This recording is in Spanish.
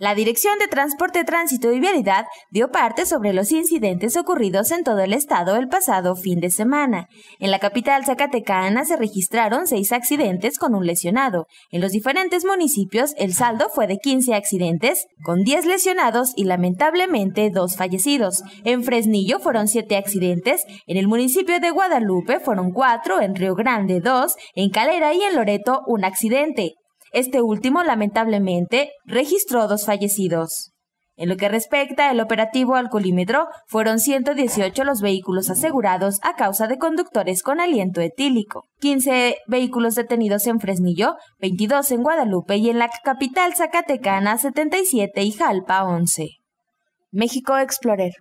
La Dirección de Transporte, Tránsito y Vialidad dio parte sobre los incidentes ocurridos en todo el estado el pasado fin de semana. En la capital Zacatecana se registraron seis accidentes con un lesionado. En los diferentes municipios el saldo fue de 15 accidentes, con 10 lesionados y lamentablemente dos fallecidos. En Fresnillo fueron siete accidentes, en el municipio de Guadalupe fueron cuatro, en Río Grande dos, en Calera y en Loreto un accidente. Este último, lamentablemente, registró dos fallecidos. En lo que respecta al operativo al fueron 118 los vehículos asegurados a causa de conductores con aliento etílico, 15 vehículos detenidos en Fresnillo, 22 en Guadalupe y en la capital Zacatecana 77 y Jalpa 11. México Explorer